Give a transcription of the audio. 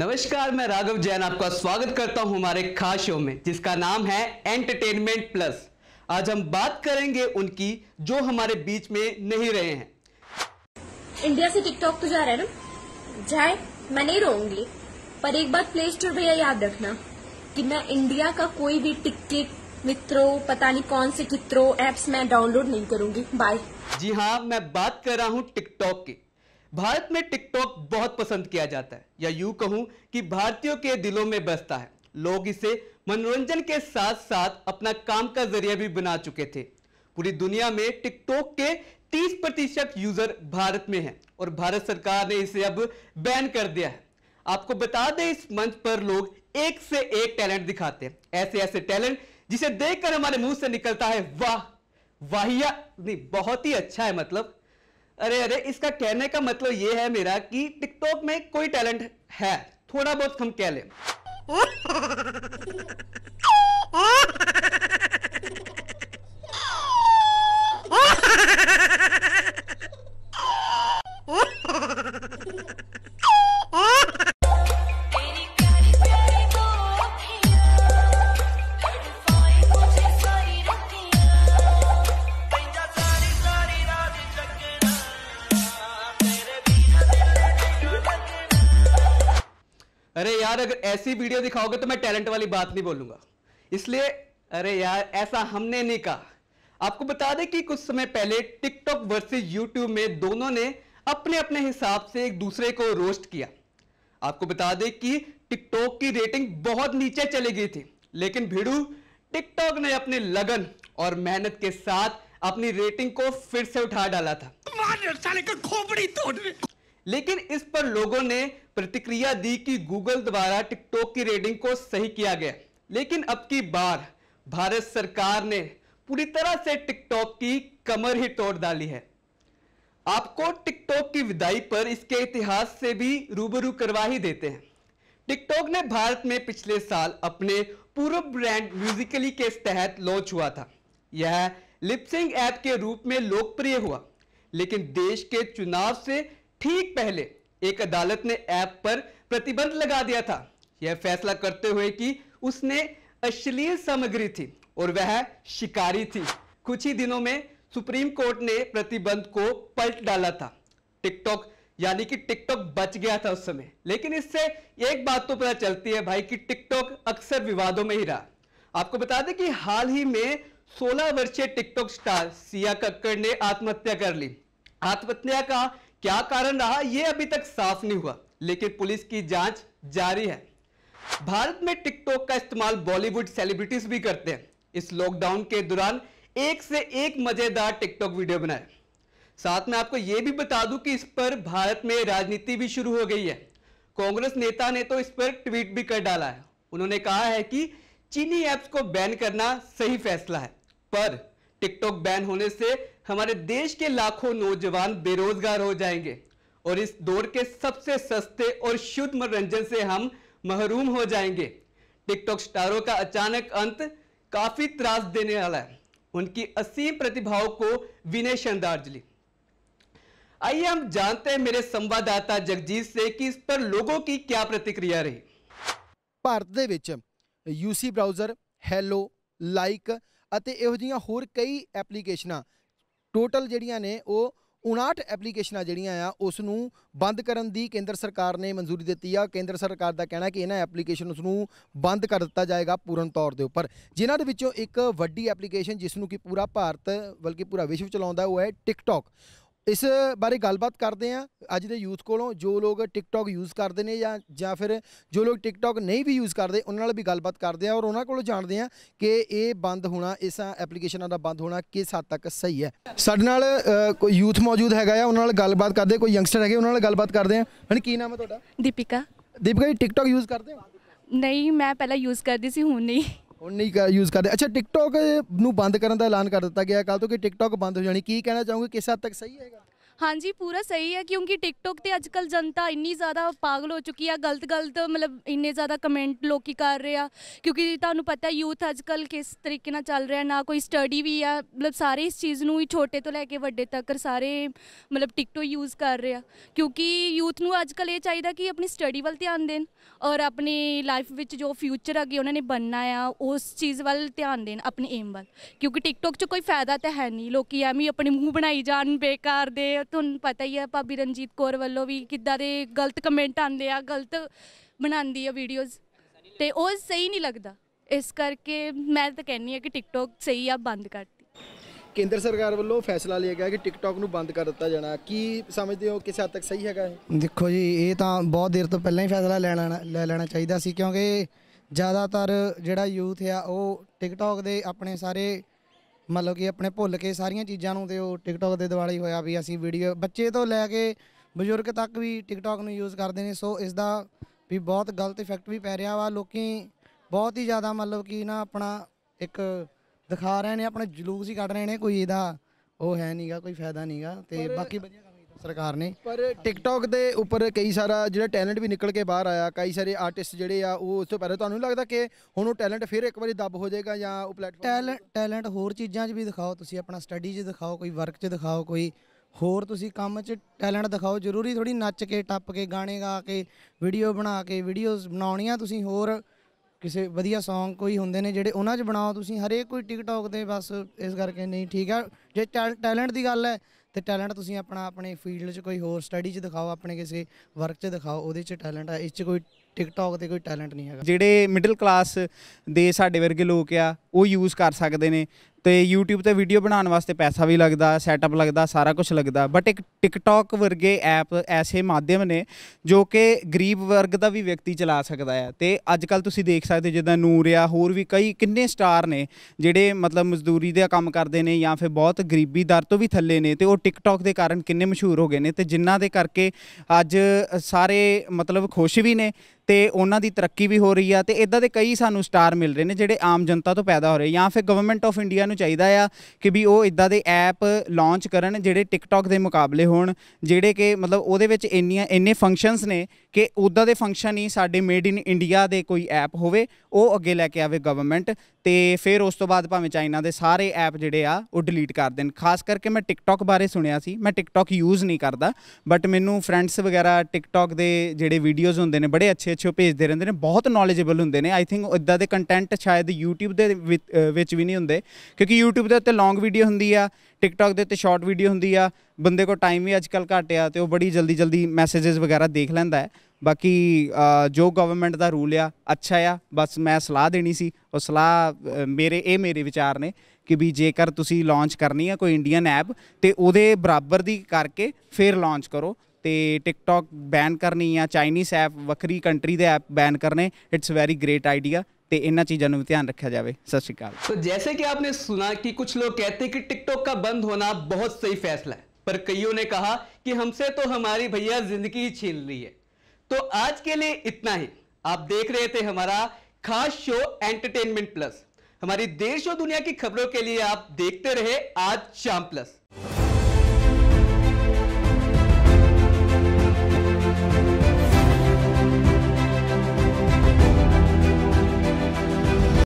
नमस्कार मैं राघव जैन आपका स्वागत करता हूं हमारे खास शो में जिसका नाम है एंटरटेनमेंट प्लस आज हम बात करेंगे उनकी जो हमारे बीच में नहीं रहे हैं इंडिया से टिकटॉक तो जा रहे ना जाए मैं नहीं रोऊंगी पर एक बात प्ले स्टोर भैया याद रखना कि मैं इंडिया का कोई भी टिकट मित्रों पता नहीं कौन से चित्रों एप्स मैं डाउनलोड नहीं करूंगी बाय जी हाँ मैं बात कर रहा हूँ टिकटॉक की भारत में टिकटॉक बहुत पसंद किया जाता है या यूं कहूं कि भारतीयों के दिलों में बसता है लोग इसे मनोरंजन के साथ साथ अपना काम का जरिया भी बना चुके थे पूरी दुनिया में टिकटॉक के 30 प्रतिशत यूजर भारत में हैं और भारत सरकार ने इसे अब बैन कर दिया है आपको बता दें इस मंच पर लोग एक से एक टैलेंट दिखाते हैं ऐसे ऐसे टैलेंट जिसे देखकर हमारे मुंह से निकलता है वाह वाहिया नहीं बहुत ही अच्छा है मतलब अरे अरे इसका कहने का मतलब ये है मेरा कि टिकटॉक में कोई टैलेंट है थोड़ा बहुत हम कह ले अरे यार अगर ऐसी वीडियो दिखाओगे तो मैं टैलेंट वाली बात नहीं बोलूंगा इसलिए अरे यार ऐसा हमने नहीं कहा आपको बता दें कि कुछ समय पहले टिकटॉक वर्सेस यूट्यूब में दोनों ने अपने अपने हिसाब से एक दूसरे को रोस्ट किया आपको बता दें कि टिकटॉक की रेटिंग बहुत नीचे चली गई थी लेकिन भिड़ू टिकटॉक ने अपने लगन और मेहनत के साथ अपनी रेटिंग को फिर से उठा डाला था साले का खोपड़ी तोड़ लेकिन इस पर लोगों ने प्रतिक्रिया दी कि गूगल द्वारा टिकटॉक की रेटिंग को सही किया गया लेकिन अब की बार भारत सरकार ने पूरी तरह से टिकटॉक की कमर ही तोड़ डाली है आपको टिकटॉक की विदाई पर इसके इतिहास से भी रूबरू करवा ही देते हैं टिकटॉक ने भारत में पिछले साल अपने पूर्व ब्रांड म्यूजिकली के तहत लॉन्च हुआ था यह लिपसिंग ऐप के रूप में लोकप्रिय हुआ लेकिन देश के चुनाव से ठीक पहले एक अदालत ने ऐप पर प्रतिबंध लगा दिया था यह फैसला करते हुए कि उसने अश्लील सामग्री थी और वह शिकारी थी कुछ ही दिनों में सुप्रीम कोर्ट ने प्रतिबंध को पलट डाला था टिकटॉक यानी कि टिकटॉक बच गया था उस समय लेकिन इससे एक बात तो पता चलती है भाई कि टिकटॉक अक्सर विवादों में ही रहा आपको बता दें कि हाल ही में 16 वर्षीय टिकटॉक स्टार सिया कक्कड़ ने आत्महत्या कर ली आत्महत्या का क्या कारण रहा यह अभी तक साफ नहीं हुआ लेकिन पुलिस की जांच जारी है भारत में टिकटॉक का इस्तेमाल बॉलीवुड सेलिब्रिटीज भी करते हैं इस लॉकडाउन के दौरान एक से एक मजेदार टिकटॉक वीडियो बनाए साथ में आपको यह भी बता दूं कि इस पर भारत में राजनीति भी शुरू हो गई है कांग्रेस नेता ने तो इस पर ट्वीट भी कर डाला है उन्होंने कहा है कि चीनी ऐप्स को बैन करना सही फैसला है पर टिकटॉक बैन होने से हमारे देश के लाखों नौजवान बेरोजगार हो जाएंगे और इस दौर के सबसे सस्ते और शुद्ध मनोरंजन से हम महरूम हो जाएंगे टिकटॉक स्टारों का अचानक अंत काफी त्रास देने वाला है उनकी असीम प्रतिभाओं को विनय श्रद्धांजलि आइए हम जानते हैं मेरे संवाददाता जगजीत से कि इस पर लोगों की क्या प्रतिक्रिया रही भारत के UC browser hello like like ਅਤੇ कई एप्लीकेशन ਟੋਟਲ ਜਿਹੜੀਆਂ ਨੇ ਉਹ 59 ਐਪਲੀਕੇਸ਼ਨਾਂ ਜਿਹੜੀਆਂ ਆ ਉਸ ਨੂੰ ਬੰਦ ਕਰਨ ਦੀ ਕੇਂਦਰ ਸਰਕਾਰ ਨੇ ਮਨਜ਼ੂਰੀ ਦਿੱਤੀ ਆ ਕੇਂਦਰ ਸਰਕਾਰ ਦਾ ਕਹਿਣਾ ਕਿ ਇਹਨਾਂ ਐਪਲੀਕੇਸ਼ਨ ਉਸ ਨੂੰ ਬੰਦ ਕਰ ਦਿੱਤਾ ਜਾਏਗਾ ਪੂਰਨ ਤੌਰ ਦੇ ਉੱਪਰ ਜਿਨ੍ਹਾਂ ਦੇ ਵਿੱਚੋਂ ਇੱਕ ਵੱਡੀ ਐਪਲੀਕੇਸ਼ਨ ਜਿਸ ਨੂੰ ਕਿ ਪੂਰਾ ਭਾਰਤ ਬਲਕਿ ਪੂਰਾ ਵਿਸ਼ਵ ਚਲਾਉਂਦਾ ਉਹ ਹੈ ਟਿਕਟੌਕ ਇਸ ਬਾਰੇ ਗੱਲਬਾਤ ਕਰਦੇ ਆ ਅੱਜ ਦੇ ਯੂਥ ਕੋਲੋਂ ਜੋ ਲੋਕ ਟਿਕਟੌਕ ਯੂਜ਼ ਕਰਦੇ ਨੇ ਜਾਂ ਜਾਂ ਫਿਰ ਜੋ ਲੋਕ ਟਿਕਟੌਕ ਨਹੀਂ ਵੀ ਯੂਜ਼ ਕਰਦੇ ਉਹਨਾਂ ਨਾਲ ਵੀ ਗੱਲਬਾਤ ਕਰਦੇ ਆ ਔਰ ਉਹਨਾਂ ਕੋਲੋਂ ਜਾਣਦੇ ਆ ਕਿ ਇਹ ਬੰਦ ਹੋਣਾ ਇਸ ਐਪਲੀਕੇਸ਼ਨਾਂ ਦਾ ਬੰਦ ਹੋਣਾ ਕਿਸ ਹੱਦ ਤੱਕ ਸਹੀ ਹੈ ਸਾਡੇ ਨਾਲ ਕੋਈ ਯੂਥ ਮੌਜੂਦ ਹੈਗਾ ਆ ਉਹਨਾਂ ਨਾਲ ਗੱਲਬਾਤ ਕਰਦੇ ਕੋਈ ਯੰਗਸਟਰ ਹੈਗੇ ਉਹਨਾਂ ਨਾਲ ਗੱਲਬਾਤ ਕਰਦੇ ਆ ਹਣ ਕੀ ਨਾਮ ਹੈ ਤੁਹਾਡਾ ਦੀਪਿਕਾ ਦੀਪਿਕਾ ਜੀ ਟਿਕਟੌਕ ਯੂਜ਼ ਕਰਦੇ ਹੋ ਨਹੀਂ ਮੈਂ ਪਹਿਲਾਂ ਯੂਜ਼ ਕਰਦੀ ਸੀ ਹੁਣ ਨਹੀਂ ਹੁਣ ਨਹੀਂ ਯੂਜ਼ ਕਰਦੇ ਅੱਛਾ ਟਿਕਟੌਕ ਨੂੰ ਬੰਦ ਕਰਨ ਦਾ ਐਲਾਨ ਕਰ ਦਿੱਤਾ ਗਿਆ ਕੱਲ ਤੋਂ ਕਿ ਟਿਕਟੌਕ ਬੰਦ ਹੋ ਜਾਣੀ ਕੀ ਕਹਿਣਾ ਚਾਹੋਗੇ ਕਿਸ ਹੱਦ ਤੱਕ ਸਹੀ ਹੈਗਾ ਹਾਂਜੀ ਪੂਰਾ ਸਹੀ ਹੈ ਕਿਉਂਕਿ ਟਿਕਟੋਕ ਤੇ ਅੱਜਕੱਲ ਜਨਤਾ ਇੰਨੀ ਜ਼ਿਆਦਾ ਪਾਗਲ ਹੋ ਚੁੱਕੀ ਆ ਗਲਤ ਗਲਤ ਮਤਲਬ ਇੰਨੇ ਜ਼ਿਆਦਾ ਕਮੈਂਟ ਲੋਕੀ ਕਰ ਰਹੇ ਆ ਕਿਉਂਕਿ ਤੁਹਾਨੂੰ ਪਤਾ ਯੂਥ ਅੱਜਕੱਲ ਕਿਸ ਤਰੀਕੇ ਨਾਲ ਚੱਲ ਰਿਹਾ ਨਾ ਕੋਈ ਸਟੱਡੀ ਵੀ ਆ ਮਤਲਬ ਸਾਰੇ ਇਸ ਚੀਜ਼ ਨੂੰ ਹੀ ਛੋਟੇ ਤੋਂ ਲੈ ਕੇ ਵੱਡੇ ਤੱਕ ਸਾਰੇ ਮਤਲਬ ਟਿਕਟੋ ਯੂਜ਼ ਕਰ ਰਹੇ ਆ ਕਿਉਂਕਿ ਯੂਥ ਨੂੰ ਅੱਜਕੱਲ ਇਹ ਚਾਹੀਦਾ ਕਿ ਆਪਣੀ ਸਟੱਡੀ ਵੱਲ ਧਿਆਨ ਦੇਣ ਔਰ ਆਪਣੀ ਲਾਈਫ ਵਿੱਚ ਜੋ ਫਿਊਚਰ ਅੱਗੇ ਉਹਨਾਂ ਨੇ ਬਣਨਾ ਆ ਉਸ ਚੀਜ਼ ਵੱਲ ਧਿਆਨ ਦੇਣ ਆਪਣੇ ਏਮ ਵੱਲ ਕਿਉਂਕਿ ਟਿਕਟੋਕ 'ਚ ਕੋਈ ਫਾਇਦਾ ਤਾਂ ਹੈ ਨਹੀਂ ਲੋਕੀ ਐਵੇਂ ਆਪਣੇ ਮੂੰਹ ਬਣਾਈ ਜਾਣ ਬੇਕਾਰ ਦੇ ਤੁਹਾਨੂੰ ਪਤਾ ਹੀ ਹੈ ਭਾਬੀ ਰਣਜੀਤ ਕੌਰ ਵੱਲੋਂ ਵੀ ਕਿੱਦਾਂ ਦੇ ਗਲਤ ਕਮੈਂਟ ਆਉਂਦੇ ਆ ਗਲਤ ਬਣਾਉਂਦੀ ਆ ਵੀਡੀਓਜ਼ ਤੇ ਉਹ ਸਹੀ ਨਹੀਂ ਲੱਗਦਾ ਇਸ ਕਰਕੇ ਮੈਂ ਤਾਂ ਕਹਿੰਨੀ ਆ ਕਿ ਟਿਕਟੌਕ ਸਹੀ ਆ ਬੰਦ ਕਰਤੀ ਕੇਂਦਰ ਸਰਕਾਰ ਵੱਲੋਂ ਫੈਸਲਾ ਲਿਆ ਗਿਆ ਕਿ ਟਿਕਟੌਕ ਨੂੰ ਬੰਦ ਕਰ ਦਿੱਤਾ ਜਾਣਾ ਕੀ ਸਮਝਦੇ ਹੋ ਕਿ ਹੱਦ ਤੱਕ ਸਹੀ ਹੈਗਾ ਇਹ ਦੇਖੋ ਜੀ ਇਹ ਤਾਂ ਬਹੁਤ ਦੇਰ ਤੋਂ ਪਹਿਲਾਂ ਹੀ ਫੈਸਲਾ ਲੈ ਲੈਣਾ ਲੈ ਲੈਣਾ ਚਾਹੀਦਾ ਸੀ ਕਿਉਂਕਿ ਜ਼ਿਆਦਾਤਰ ਜਿਹੜਾ ਯੂਥ ਆ ਉਹ ਟਿਕਟੌਕ ਦੇ ਆਪਣੇ ਸਾਰੇ ਮਤਲਬ ਕਿ ਆਪਣੇ ਭੁੱਲ ਕੇ ਸਾਰੀਆਂ ਚੀਜ਼ਾਂ ਨੂੰ ਤੇ ਉਹ ਟਿਕਟੌਕ ਦੇ ਦਿਵਾਲੀ ਹੋਇਆ ਵੀ ਅਸੀਂ ਵੀਡੀਓ ਬੱਚੇ ਤੋਂ ਲੈ ਕੇ ਬਜ਼ੁਰਗ ਤੱਕ ਵੀ ਟਿਕਟੌਕ ਨੂੰ ਯੂਜ਼ ਕਰਦੇ ਨੇ ਸੋ ਇਸ ਦਾ ਵੀ ਬਹੁਤ ਗਲਤ ਇਫੈਕਟ ਵੀ ਪੈ ਰਿਹਾ ਵਾ ਲੋਕੀ ਬਹੁਤ ਹੀ ਜ਼ਿਆਦਾ ਮਤਲਬ ਕਿ ਨਾ ਆਪਣਾ ਇੱਕ ਦਿਖਾ ਰਹੇ ਨੇ ਆਪਣੇ ਜਲੂਸ ਹੀ ਕੱਢ ਰਹੇ ਨੇ ਕੋਈ ਇਹਦਾ ਉਹ ਹੈ ਨਹੀਂਗਾ ਕੋਈ ਫਾਇਦਾ ਨਹੀਂਗਾ ਤੇ ਬਾਕੀ ਵਧੀਆ ਸਰਕਾਰ ਨੇ ਪਰ ਟਿਕਟੌਕ ਦੇ ਉੱਪਰ ਕਈ ਸਾਰਾ ਜਿਹੜਾ ਟੈਲੈਂਟ ਵੀ ਨਿਕਲ ਕੇ ਬਾਹਰ ਆਇਆ ਕਈ ਸਾਰੇ ਆਰਟਿਸਟ ਜਿਹੜੇ ਆ ਉਹ ਉਸ ਤੋਂ ਪਹਿਲਾਂ ਤੁਹਾਨੂੰ ਲੱਗਦਾ ਕਿ ਹੁਣ ਉਹ ਟੈਲੈਂਟ ਫਿਰ ਇੱਕ ਵਾਰੀ ਦੱਬ ਹੋ ਜਾਏਗਾ ਜਾਂ ਉਹ ਪਲੇਟਫਾਰਮ ਟੈਲੈਂਟ ਹੋਰ ਚੀਜ਼ਾਂ 'ਚ ਵੀ ਦਿਖਾਓ ਤੁਸੀਂ ਆਪਣਾ ਸਟੱਡੀ 'ਚ ਦਿਖਾਓ ਕੋਈ ਵਰਕ 'ਚ ਦਿਖਾਓ ਕੋਈ ਹੋਰ ਤੁਸੀਂ ਕੰਮ 'ਚ ਟੈਲੈਂਟ ਦਿਖਾਓ ਜ਼ਰੂਰੀ ਥੋੜੀ ਨੱਚ ਕੇ ਟੱਪ ਕੇ ਗਾਣੇ ਗਾ ਕੇ ਵੀਡੀਓ ਬਣਾ ਕੇ ਵੀਡੀਓਜ਼ ਬਣਾਉਣੀਆਂ ਤੁਸੀਂ ਹੋਰ ਕਿਸੇ ਵਧੀਆ Song ਕੋਈ ਹੁੰਦੇ ਨੇ ਜਿਹੜੇ ਉਹਨਾਂ 'ਚ ਬਣਾਓ ਤੁਸੀਂ ਹਰੇਕ ਕੋਈ ਟਿਕਟੌਕ ਦੇ ਬਸ ਇਸ ਕਰਕੇ ਨਹੀਂ ਠੀਕ ਆ ਜੇ ਟੈਲੈਂਟ ਦੀ ਗੱਲ ਹੈ ਤੇ ਟੈਲੈਂਟ ਤੁਸੀਂ ਆਪਣਾ ਆਪਣੇ ਫੀਲਡ 'ਚ ਕੋਈ ਹੋਰ ਸਟੱਡੀ 'ਚ ਦਿਖਾਓ ਆਪਣੇ ਕਿਸੇ ਵਰਕ 'ਚ ਦਿਖਾਓ ਉਹਦੇ 'ਚ ਟੈਲੈਂਟ ਆ ਇਸ 'ਚ ਕੋਈ ਟਿਕਟੌਕ ਤੇ ਕੋਈ ਟੈਲੈਂਟ ਨਹੀਂ ਹੈਗਾ ਜਿਹੜੇ ਮਿਡਲ ਕਲਾਸ ਦੇ ਸਾਡੇ ਵਰਗੇ ਲੋਕ ਆ ਉਹ ਯੂਜ਼ ਕਰ ਸਕਦੇ ਨੇ ਤੇ YouTube ਤੇ ਵੀਡੀਓ ਬਣਾਉਣ ਵਾਸਤੇ ਪੈਸਾ ਵੀ ਲੱਗਦਾ ਸੈਟਅਪ ਲੱਗਦਾ ਸਾਰਾ ਕੁਝ ਲੱਗਦਾ ਬਟ ਇੱਕ TikTok ਵਰਗੇ ਐਪ ਐਸੇ ਮਾਧਿਅਮ ਨੇ ਜੋ ਕਿ ਗਰੀਬ ਵਰਗ ਦਾ ਵੀ ਵਿਅਕਤੀ ਚਲਾ ਸਕਦਾ ਹੈ ਤੇ ਅੱਜ ਕੱਲ ਤੁਸੀਂ ਦੇਖ ਸਕਦੇ ਜਿੱਦਾਂ ਨੂਰ ਆ ਹੋਰ ਵੀ ਕਈ ਕਿੰਨੇ ਸਟਾਰ ਨੇ ਜਿਹੜੇ ਮਤਲਬ ਮਜ਼ਦੂਰੀ ਦੇ ਕੰਮ ਕਰਦੇ ਨੇ ਜਾਂ ਫਿਰ ਬਹੁਤ ਗਰੀਬੀ ਦਰ ਤੋਂ ਵੀ ਥੱਲੇ ਨੇ ਤੇ ਉਹ TikTok ਦੇ ਕਾਰਨ ਕਿੰਨੇ ਮਸ਼ਹੂਰ ਹੋ ਗਏ ਨੇ ਤੇ ਜਿਨ੍ਹਾਂ ਦੇ ਕਰਕੇ ਅੱਜ ਸਾਰੇ ਮਤਲਬ ਖੁਸ਼ ਵੀ ਨੇ ਤੇ ਉਹਨਾਂ ਦੀ ਤਰੱਕੀ ਵੀ ਹੋ ਰਹੀ ਆ ਤੇ ਇਦਾਂ ਦੇ ਕਈ ਸਾਨੂੰ ਸਟਾਰ ਮਿਲ ਰਹੇ ਨੇ ਜਿਹੜੇ ਆਮ ਜਨਤਾ ਤੋਂ ਪੈਦਾ ਹੋ ਰਹੇ ਜਾਂ ਫਿਰ ਗਵਰਨਮੈਂਟ ਆਫ ਇੰਡੀਆ ਨੂੰ ਚਾਹੀਦਾ ਆ ਕਿ ਵੀ ਉਹ ਇਦਾਂ ਦੇ ਐਪ ਲਾਂਚ ਕਰਨ ਜਿਹੜੇ ਟਿਕਟੌਕ ਦੇ ਮੁਕਾਬਲੇ ਹੋਣ ਜਿਹੜੇ ਕਿ ਮਤਲਬ ਉਹਦੇ ਵਿੱਚ ਇੰਨੀਆਂ ਇੰਨੇ ਫੰਕਸ਼ਨਸ ਨੇ ਕਿ ਉਦਾਂ ਦੇ ਫੰਕਸ਼ਨ ਹੀ ਸਾਡੇ ਮੇਡ ਇਨ ਇੰਡੀਆ ਦੇ ਕੋਈ ਐਪ ਹੋਵੇ ਉਹ ਅੱਗੇ ਲੈ ਕੇ ਆਵੇ ਗਵਰਨਮੈਂਟ ਤੇ ਫਿਰ ਉਸ ਤੋਂ ਬਾਅਦ ਭਾਵੇਂ ਚਾਈਨਾ ਦੇ ਸਾਰੇ ਐਪ ਜਿਹੜੇ ਆ ਉਹ ਡਿਲੀਟ ਕਰ ਦੇਣ ਖਾਸ ਕਰਕੇ ਮੈਂ ਟਿਕਟੌਕ ਬਾਰੇ ਸੁਣਿਆ ਸੀ ਮੈਂ ਟਿਕਟੌਕ ਯੂਜ਼ ਨਹੀਂ ਕਰਦਾ ਬਟ ਮੈਨੂੰ ਫਰੈਂਡਸ ਵਗੈਰਾ ਟਿਕਟੌਕ ਦੇ ਜਿਹੜੇ ਵੀਡੀਓਜ਼ ਹੁੰਦੇ ਨੇ ਬੜੇ ਅੱਛੇ ਅੱਛੇ ਭੇਜਦੇ ਰਹਿੰਦੇ ਨੇ ਬਹੁਤ ਨੌਲੇਜੇਬਲ ਹੁੰਦੇ ਨੇ ਆਈ ਥਿੰਕ ਇਦਾਂ ਦੇ ਕੰਟੈਂਟ ਸ਼ਾਇਦ YouTube ਦੇ ਵਿੱਚ ਵੀ ਨਹੀਂ ਹੁੰਦੇ ਕਿਉਂਕਿ YouTube ਦੇ ਉੱਤੇ ਲੌਂਗ ਵੀਡੀਓ ਹੁੰਦੀ ਆ ਟਿਕਟੌਕ ਦੇ ਉੱਤੇ ਸ਼ਾਰਟ ਵੀਡੀਓ ਹੁੰਦੀ ਆ ਬੰਦੇ ਕੋ ਟਾਈਮ ਵੀ ਅੱਜਕੱਲ ਘਟਿਆ ਆ ਤੇ ਉਹ ਬੜੀ ਜਲਦੀ ਜਲਦੀ ਮੈਸੇजेस ਵਗੈਰਾ ਦੇਖ ਲੈਂਦਾ ਹੈ ਬਾਕੀ ਜੋ ਗਵਰਨਮੈਂਟ ਦਾ ਰੂਲ ਆ ਅੱਛਾ ਆ ਬਸ ਮੈਂ ਸਲਾਹ ਦੇਣੀ ਸੀ ਉਹ ਸਲਾਹ ਮੇਰੇ ਇਹ ਮੇਰੇ ਵਿਚਾਰ ਨੇ ਕਿ ਵੀ ਜੇਕਰ ਤੁਸੀਂ ਲਾਂਚ ਕਰਨੀ ਆ ਕੋਈ ਇੰਡੀਅਨ ਐਪ ਤੇ ਉਹਦੇ ਬਰਾਬਰ ਦੀ ਕਰਕੇ ਫਿਰ ਲਾਂਚ ਕਰੋ ਤੇ ਟਿਕਟੌਕ ਬੈਨ ਕਰਨੀ ਆ ਚਾਈਨੀਜ਼ ਐਪ ਵੱਖਰੀ ਕੰਟਰੀ ਦੇ ਐਪ ਬੈਨ ਕਰਨੇ ਇਟਸ ਵੈਰੀ ਗ੍ਰੇਟ ਆਈਡੀਆ तो इन चीज़ों ਨੂੰ ध्यान रखा जाए सत श्रीकाल तो जैसे कि आपने सुना कि कुछ लोग कहते हैं कि टिकटॉक का बंद होना बहुत सही फैसला है पर कईयों ने कहा कि हमसे तो हमारी भैया जिंदगी ही छीन रही है तो आज के लिए इतना ही आप देख रहे थे हमारा खास शो एंटरटेनमेंट प्लस हमारी देश और दुनिया की खबरों के लिए आप देखते रहे आज शाम प्लस